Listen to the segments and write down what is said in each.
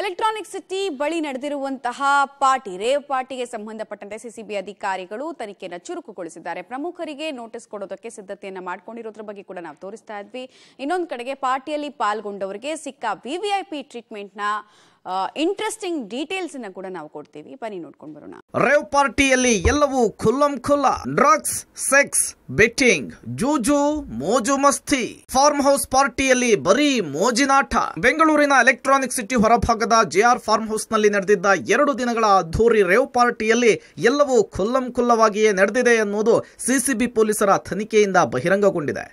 electronic city ಬಳಿ ನಡೆದಿರುವಂತಹ party rave ಪಾರ್ಟಿಗೆ ಸಂಬಂಧಪಟ್ಟಂತೆ ಸಿಸಿಬಿ ಅಧಿಕಾರಿಗಳು ತನಿಖೆಯನ್ನು ಚುರುಕುಗೊಳಿಸಿದ್ದಾರೆ ಪ್ರಮುಖರಿಗೆ ನೋಟಿಸ್ ಕೊಡೋದಕ್ಕೆ ಸಿದ್ಧತೆಯನ್ನು ಮಾಡಿಕೊಂಡಿರೋದ್ರ ಬಗ್ಗೆ ಕೂಡ ನಾವು ತೋರಿಸ್ತಾ ಇದ್ವಿ ಇನ್ನೊಂದು ಕಡೆಗೆ ಪಾರ್ಟಿಯಲ್ಲಿ ಪಾಲ್ಗೊಂಡವರಿಗೆ ಸಿಕ್ಕ ವಿವಿಐಪಿ ಟ್ರೀಟ್ಮೆಂಟ್ನ ಇಂಟ್ರೆಸ್ಟಿಂಗ್ ಡೀಟೇಲ್ಸ್ ಅನ್ನ ಕೂಡ ನಾವು ಕೊಡ್ತೀವಿ ಬನ್ನಿ ನೋಡ್ಕೊಂಡು ಬರೋಣ ರೇವ್ ಪಾರ್ಟಿಯಲ್ಲಿ ಎಲ್ಲವೂ ಖುಲ್ಲಂ ಖುಲ್ಲ ಡ್ರಗ್ಸ್ ಸೆಕ್ಸ್ ಬೆಟ್ಟಿಂಗ್ ಜೂಜು ಮೋಜು ಮಸ್ತಿ ಫಾರ್ಮ್ ಹೌಸ್ ಪಾರ್ಟಿಯಲ್ಲಿ ಬರೀ ಮೋಜಿನಾಟ ಬೆಂಗಳೂರಿನ ಎಲೆಕ್ಟ್ರಾನಿಕ್ ಸಿಟಿ ಹೊರಭಾಗದ ಆರ್ ಫಾರ್ಮ್ ಹೌಸ್ ನಲ್ಲಿ ನಡೆದಿದ್ದ ಎರಡು ದಿನಗಳ ಅದ್ದೂರಿ ರೇವ್ ಪಾರ್ಟಿಯಲ್ಲಿ ಎಲ್ಲವೂ ಖುಲ್ಲಂ ಖುಲ್ಲವಾಗಿಯೇ ನಡೆದಿದೆ ಎನ್ನುವುದು ಸಿಸಿಬಿ ಪೊಲೀಸರ ತನಿಖೆಯಿಂದ ಬಹಿರಂಗಗೊಂಡಿದೆ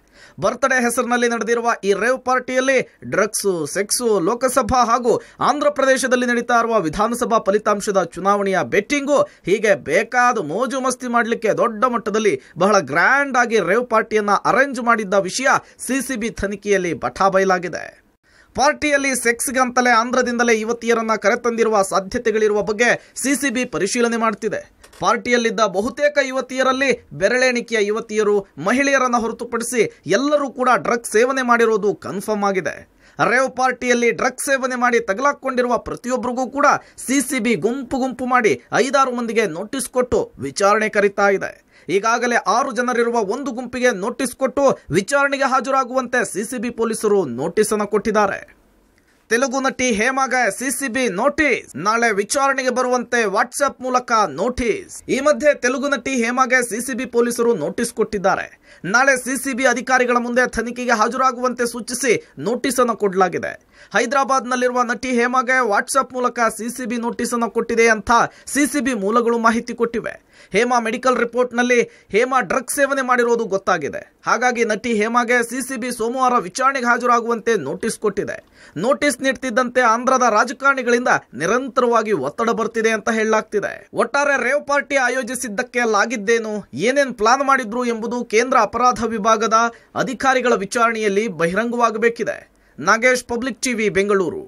ಬರ್ತ್ಡೇ ಹೆಸರಿನಲ್ಲಿ ನಡೆದಿರುವ ಈ ರೇವ್ ಪಾರ್ಟಿಯಲ್ಲಿ ಡ್ರಗ್ಸು ಸೆಕ್ಸು ಲೋಕಸಭಾ ಹಾಗೂ ಆಂಧ್ರ ಪ್ರದೇಶದಲ್ಲಿ ನಡೀತಾ ಇರುವ ವಿಧಾನಸಭಾ ಫಲಿತಾಂಶದ ಚುನಾವಣೆಯ ಬೆಟ್ಟಿಂಗು ಹೀಗೆ ಬೇಕಾದ ಮೋಜು ಮಸ್ತಿ ಮಾಡಲಿಕ್ಕೆ ದೊಡ್ಡ ಮಟ್ಟದಲ್ಲಿ ಬಹಳ ಗ್ರ್ಯಾಂಡ್ ಆಗಿ ರೇವ್ ಪಾರ್ಟಿಯನ್ನು ಅರೇಂಜ್ ಮಾಡಿದ್ದ ವಿಷಯ ಸಿಸಿಬಿ ತನಿಖೆಯಲ್ಲಿ ಬಯಲಾಗಿದೆ ಪಾರ್ಟಿಯಲ್ಲಿ ಸೆಕ್ಸ್ಗಂತಲೇ ಆಂಧ್ರದಿಂದಲೇ ಯುವತಿಯರನ್ನ ಕರೆತಂದಿರುವ ಸಾಧ್ಯತೆಗಳಿರುವ ಬಗ್ಗೆ ಸಿಸಿಬಿ ಪರಿಶೀಲನೆ ಮಾಡುತ್ತಿದೆ ಪಾರ್ಟಿಯಲ್ಲಿದ್ದ ಬಹುತೇಕ ಯುವತಿಯರಲ್ಲಿ ಬೆರಳೆಣಿಕೆಯ ಯುವತಿಯರು ಮಹಿಳೆಯರನ್ನು ಹೊರತುಪಡಿಸಿ ಎಲ್ಲರೂ ಕೂಡ ಡ್ರಗ್ ಸೇವನೆ ಮಾಡಿರುವುದು ಕನ್ಫರ್ಮ್ ಆಗಿದೆ ರೇವ್ ಪಾರ್ಟಿಯಲ್ಲಿ ಡ್ರಗ್ ಸೇವನೆ ಮಾಡಿ ತಗಲಾಕೊಂಡಿರುವ ಪ್ರತಿಯೊಬ್ಬರಿಗೂ ಕೂಡ ಸಿಸಿಬಿ ಗುಂಪು ಗುಂಪು ಮಾಡಿ ಐದಾರು ಮಂದಿಗೆ ನೋಟಿಸ್ ಕೊಟ್ಟು ವಿಚಾರಣೆ ಕರೀತಾ ಇದೆ ಈಗಾಗಲೇ ಆರು ಜನರಿರುವ ಒಂದು ಗುಂಪಿಗೆ ನೋಟಿಸ್ ಕೊಟ್ಟು ವಿಚಾರಣೆಗೆ ಹಾಜರಾಗುವಂತೆ ಸಿಸಿಬಿ ಪೊಲೀಸರು ನೋಟಿಸ್ ಅನ್ನು ಕೊಟ್ಟಿದ್ದಾರೆ ತೆಲುಗು ನಟಿ ಹೇಮಾಗೆ ಸಿಸಿಬಿ ನೋಟಿಸ್ ನಾಳೆ ವಿಚಾರಣೆಗೆ ಬರುವಂತೆ ವಾಟ್ಸ್ಆಪ್ ಮೂಲಕ ನೋಟಿಸ್ ಈ ಮಧ್ಯೆ ತೆಲುಗು ನಟಿ ಹೇಮಾಗೆ ಸಿಸಿಬಿ ಪೊಲೀಸರು ನೋಟಿಸ್ ಕೊಟ್ಟಿದ್ದಾರೆ ನಾಳೆ ಸಿಸಿಬಿ ಅಧಿಕಾರಿಗಳ ಮುಂದೆ ತನಿಖೆಗೆ ಹಾಜರಾಗುವಂತೆ ಸೂಚಿಸಿ ನೋಟಿಸ್ ಅನ್ನು ಕೊಡಲಾಗಿದೆ ಹೈದರಾಬಾದ್ ನಲ್ಲಿರುವ ನಟಿ ಹೇಮಾಗೆ ವಾಟ್ಸ್ಆಪ್ ಮೂಲಕ ಸಿಸಿಬಿ ನೋಟಿಸ್ ಅನ್ನು ಕೊಟ್ಟಿದೆ ಅಂತ ಸಿಸಿಬಿ ಮೂಲಗಳು ಮಾಹಿತಿ ಕೊಟ್ಟಿವೆ ಹೇಮಾ ಮೆಡಿಕಲ್ ರಿಪೋರ್ಟ್ ನಲ್ಲಿ ಹೇಮಾ ಡ್ರಗ್ ಸೇವನೆ ಮಾಡಿರುವುದು ಗೊತ್ತಾಗಿದೆ ಹಾಗಾಗಿ ನಟಿ ಹೇಮಾಗೆ ಸಿಸಿಬಿ ಸೋಮವಾರ ವಿಚಾರಣೆಗೆ ಹಾಜರಾಗುವಂತೆ ನೋಟಿಸ್ ಕೊಟ್ಟಿದೆ ನೋಟಿಸ್ ನೀಡ್ತಿದ್ದಂತೆ ಆಂಧ್ರದ ರಾಜಕಾರಣಿಗಳಿಂದ ನಿರಂತರವಾಗಿ ಒತ್ತಡ ಬರ್ತಿದೆ ಅಂತ ಹೇಳಲಾಗ್ತಿದೆ ಒಟ್ಟಾರೆ ರೇವ್ ಪಾರ್ಟಿ ಆಯೋಜಿಸಿದ್ದಕ್ಕೆ ಲಾಗಿದ್ದೇನು ಏನೇನ್ ಪ್ಲಾನ್ ಮಾಡಿದ್ರು ಎಂಬುದು ಕೇಂದ್ರ ಅಪರಾಧ ವಿಭಾಗದ ಅಧಿಕಾರಿಗಳ ವಿಚಾರಣೆಯಲ್ಲಿ ಬಹಿರಂಗವಾಗಬೇಕಿದೆ ನಾಗೇಶ್ ಪಬ್ಲಿಕ್ ಟಿವಿ ಬೆಂಗಳೂರು